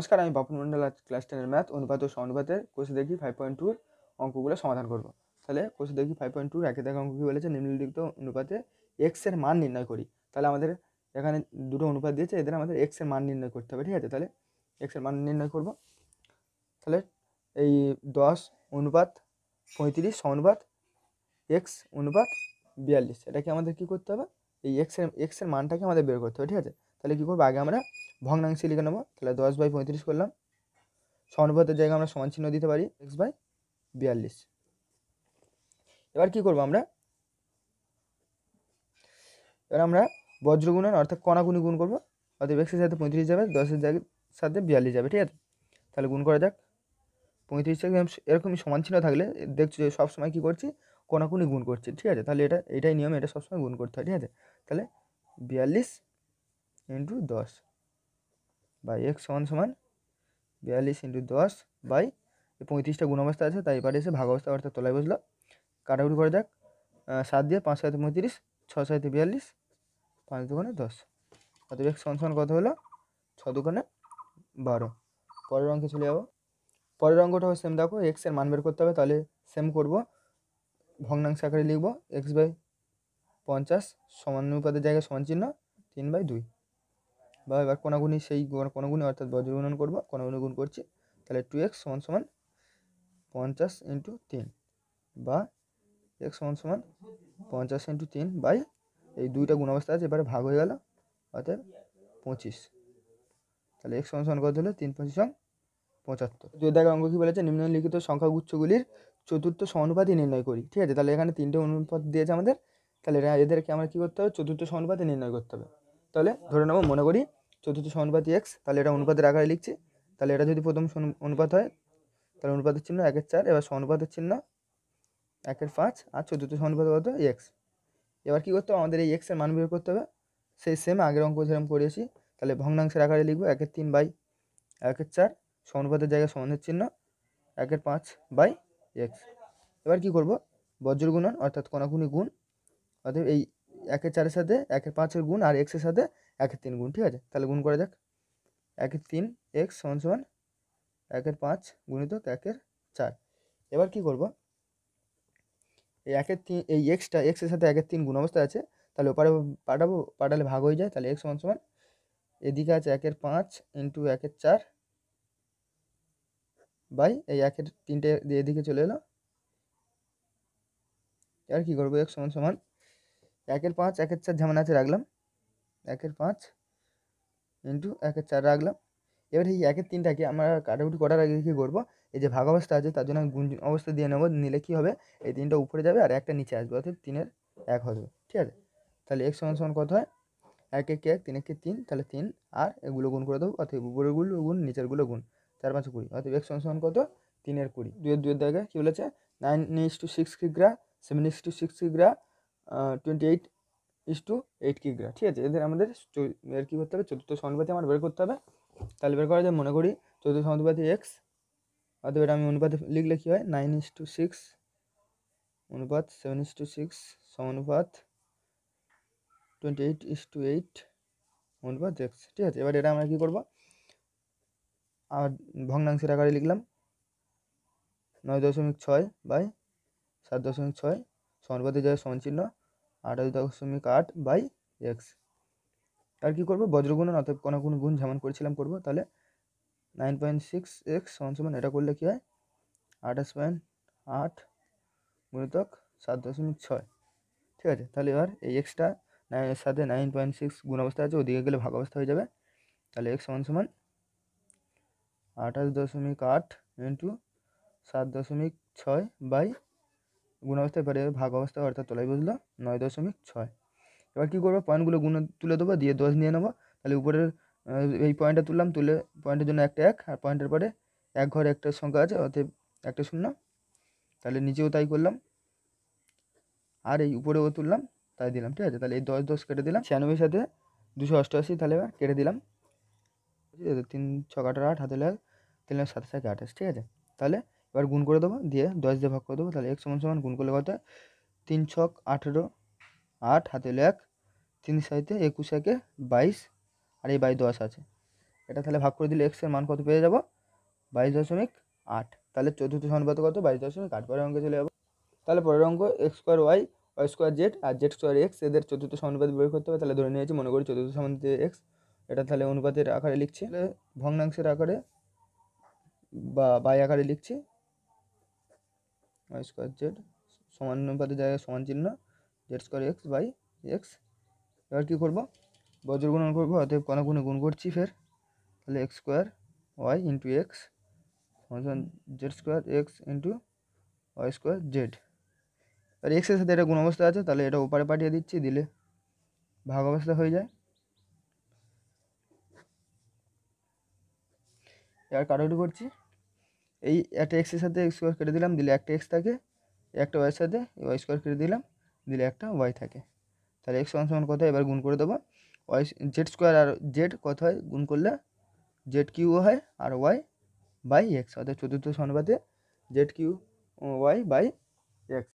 নমস্কার আমি বাপন মন্ডল আজ ক্লাস টেনের ম্যাথ অনুপাত ও সমানুপাতের কোষে দেখি ফাইভ পয়েন্ট টুর অঙ্কগুলো সমাধান করব তাহলে কোষে দেখি ফাইভ পয়েন্ট টুর একে থেকে অঙ্ক কী বলেছে নিম্নলিখিত অনুপাতে এক্স এর মান নির্ণয় করি তাহলে আমাদের এখানে দুটো অনুপাত দিয়েছে এদের আমাদের এক্স এর মান নির্ণয় করতে হবে ঠিক আছে তাহলে এক্স এর মান নির্ণয় করব তাহলে এই দশ অনুপাত পঁয়ত্রিশ অনুপাত এক্স অনুপাত বিয়াল্লিশ এটাকে আমাদের কী করতে হবে এই এক্স এর এক্স এর মানটাকে আমাদের বের করতে হবে ঠিক আছে তাহলে কী করবো আগে আমরা ভগ্নাংশে লিখে নেবো তাহলে দশ বাই পঁয়ত্রিশ করলাম সমানুপাতের জায়গায় আমরা সমান চিহ্ন দিতে পারি এক্স বাই বিয়াল্লিশ এবার কি করব আমরা এবার আমরা বজ্রগুণন অর্থাৎ কণাগুণি গুণ করবো অর্থাৎ এক্সের সাথে পঁয়ত্রিশ যাবে দশের জায়গায় সাথে বিয়াল্লিশ যাবে ঠিক আছে তাহলে গুণ করা যাক পঁয়ত্রিশ একদম এরকমই সমান চিহ্ন থাকলে দেখছি যে সবসময় কী করছি কণাকুনি গুণ করছি ঠিক আছে তাহলে এটা এটাই নিয়ম এটা সবসময় গুণ করতে হয় ঠিক আছে তাহলে বিয়াল্লিশ ইন্টু দশ বাই এক্স সমান সমান বিয়াল্লিশ ইন্টু দশ বাই পঁয়ত্রিশটা গুণাবস্থা আছে তাই এবারে এসে ভাগ অর্থাৎ তলায় বসলো কাটাকুটি করে দেখ সাত দিয়ে পাঁচ সাথে পঁয়ত্রিশ ছ সাথে বিয়াল্লিশ পাঁচ দোকানে দশ অতএব এক্স সমান সমান কত হলো ছ দোকানে বারো পরের অঙ্কে চলে যাবো পরের অঙ্কটাও সেম দেখো এক্স এর মান বের করতে হবে তাহলে সেম করব ভগ্নাংশ আকারে লিখবো এক্স বাই পঞ্চাশ সমান অনুপাতের জায়গায় সমান চিহ্ন তিন বাই দুই বা এবার কোনাগুনি সেই কোনাগুনি অর্থাৎ বজ্রগুণন করবো কোনাগুনি গুণ করছি তাহলে টু এক্স সমান সমান পঞ্চাশ ইন্টু তিন বা এক্স সমান সমান পঞ্চাশ ইন্টু তিন বাই এই দুইটা গুণ অবস্থা আছে এবারে ভাগ হয়ে গেল অর্থাৎ পঁচিশ তাহলে এক্স সমান সমান কত হলো তিন পঁচিশ সং পঁচাত্তর যদি দেখার অঙ্ক কী বলেছে নিম্নলিখিত সংখ্যাগুচ্ছগুলির চতুর্থ সমানুপাতি নির্ণয় করি ঠিক আছে তাহলে এখানে তিনটে অনুপাত দিয়েছে আমাদের তাহলে এদেরকে আমরা কী করতে হবে চতুর্থ সমানুপাতি নির্ণয় করতে হবে তাহলে ধরে নেবো মনে করি চতুর্থ সমানুপাতি এক্স তাহলে এটা অনুপাতের আকারে লিখছি তাহলে এটা যদি প্রথম অনুপাত হয় তাহলে অনুপাতের চিহ্ন একের চার এবার সমানুপাতের চিহ্ন একের পাঁচ আর চতুর্থ সমানুপাত কত এক্স এবার কী করতে হবে আমাদের এই এক্সের মান বের করতে হবে সেই সেম আগের অঙ্ক যেরকম করেছি তাহলে ভগ্নাংশের আকারে লিখবো একের তিন বাই একের চার সমানুপাতের জায়গায় সমানের চিহ্ন একের পাঁচ বাই এক্স এবার কি করব বজ্রগুণন অর্থাৎ কণাকুনি গুণ অর্থাৎ এই একের চারের সাথে একের পাঁচের গুণ আর এক্সের সাথে একের তিন গুণ ঠিক আছে তাহলে গুণ করা যাক একের তিন এক্স সমান সমান একের পাঁচ গুণিত একের চার এবার কি করব এই একের তিন এই এক্সটা এক্সের সাথে একের তিন গুণ অবস্থায় আছে তাহলে ওপারে পাঠাবো পাঠালে ভাগ হয়ে যায় তাহলে এক্স সমান সমান এদিকে আছে একের পাঁচ ইন্টু একের চার বাই এই একের তিনটে এদিকে চলে এলো এবার কী করবো এক সমান সমান একের পাঁচ একের চার ঝামেলা আছে রাখলাম একের পাঁচ ইন্টু একের চার রাখলাম এবার এই একের তিনটাকে আমরা কাটাকুটি করার আগে কী করবো এই যে ভাগ অবস্থা আছে তার জন্য আমি গুঞ্জ অবস্থা দিয়ে নেবো নিলে কী হবে এই তিনটা উপরে যাবে আর একটা নিচে আসবে অর্থাৎ তিনের এক হবে ঠিক আছে তাহলে এক সমান সমান কত হয় এক এক এক তিন একে তিন তাহলে তিন আর এগুলো গুণ করে দেবো অর্থাৎ উপরেরগুলো গুণ নিচেরগুলো গুণ চার পাঁচ কুড়ি অর্থাৎ এক সমান সমান কত তিনের কুড়ি দুয়ের দুয়ের জায়গায় কী বলেছে নাইন ইস টু সিক্স কিগ্রা সেভেন ইস টু সিক্স কিগ্রা twenty eight is to eight কিগ্রা ঠিক আছে এদের আমাদের এর কী করতে হবে চতুর্থ সমানুপাতে আমার বের করতে হবে তাহলে বের করা যায় মনে করি চতুর্থ সমানুপাতে এক্স অথবা আমি অনুপাতে লিখলে কী হয় নাইন ইস টু সিক্স অনুপাত সেভেন ইস টু সিক্স সমানুপাত twenty eight is to eight অনুপাত এক্স ঠিক আছে এবার এটা আমরা কী করবো আর ভগ্নাংশের আকারে লিখলাম নয় দশমিক ছয় বাই সাত দশমিক ছয় সমানুপাতে যায় সমান চিহ্ন আঠাশ দশমিক আট বাই এক্স আর কী করবো বজ্রগুণন অতএব কোনো কোনো গুণ যেমন করেছিলাম করবো তাহলে নাইন পয়েন্ট সিক্স এক্স সমান সমান এটা করলে কী হয় আঠাশ পয়েন্ট আট গুণিতক সাত দশমিক ছয় ঠিক আছে তাহলে এবার এই এক্সটা নাইনের সাথে নাইন পয়েন্ট সিক্স গুণ অবস্থা আছে ওদিকে গেলে ভাগ অবস্থা হয়ে যাবে তাহলে এক্স সমান সমান আঠাশ দশমিক আট ইন্টু সাত দশমিক ছয় বাই গুণ অবস্থায় এবারে ভাগ অবস্থায় অর্থাৎ তলায় বসলো নয় দশমিক ছয় এবার কী করবো পয়েন্টগুলো গুণ তুলে দেবো দিয়ে দশ নিয়ে নেবো তাহলে উপরের এই পয়েন্টটা তুললাম তুলে পয়েন্টের জন্য একটা এক আর পয়েন্টের পরে এক ঘরে একটা সংখ্যা আছে অর্থে একটা শূন্য তাহলে নিচেও তাই করলাম আর এই উপরেও তুললাম তাই দিলাম ঠিক আছে তাহলে এই দশ দশ কেটে দিলাম ছিয়ানব্বই সাথে দুশো অষ্টআশি তাহলে কেটে দিলাম ঠিক আছে তিন ছ কাটার আট হাতে লাগে তিন সাতাশ আঠাশ ঠিক আছে তাহলে এবার গুণ করে দেবো দিয়ে দশ দিয়ে ভাগ করে দেবো তাহলে এক সমান সমান গুণ করলে কত তিন ছক আঠেরো আট হাতে এক তিন সাইতে একুশ একে বাইশ আর এই বাই দশ আছে এটা তাহলে ভাগ করে দিলে এক্সের মান কত পেয়ে যাবো বাইশ দশমিক আট তাহলে চতুর্থ সমানুপাত কত বাইশ দশমিক আট পরের অঙ্কে চলে যাবো তাহলে পরের অঙ্ক X square Y Y square Z আর জেড স্কোয়ার এক্স এদের চতুর্থ সমানুপাত বের করতে হবে তাহলে ধরে নিয়েছি মনে করি চতুর্থ সমানুপাতে এক্স এটা তাহলে অনুপাতের আকারে লিখছি ভগ্নাংশের আকারে বা বাই আকারে লিখছি ওয়াই স্কোয়ার জেড সমান সমানুপাতের জায়গায় সমান চিহ্ন Z square X by X এবার কী করবো বজ্র করবো অতএব কোনো গুণ করছি ফের তাহলে X square Y into X Z square X into Y square Z আর এক্সের সাথে এটা গুণ অবস্থা আছে তাহলে এটা ওপারে পাঠিয়ে দিচ্ছি দিলে ভাগ অবস্থা হয়ে যায় এবার কাটাকুটি করছি এই একটা এক্সের সাথে এক্স স্কোয়ার কেটে দিলাম দিলে একটা এক্স থাকে একটা ওয়াইয়ের সাথে ওয়াই স্কোয়ার কেটে দিলাম দিলে একটা ওয়াই থাকে তাহলে এক্স ওয়ান সমান কত এবার গুণ করে দেবো ওয়াই জেড স্কোয়ার আর জেড কত হয় গুণ করলে জেড কিউ হয় আর ওয়াই বাই এক্স অর্থাৎ চতুর্থ সমানুপাতে Z Q Y by x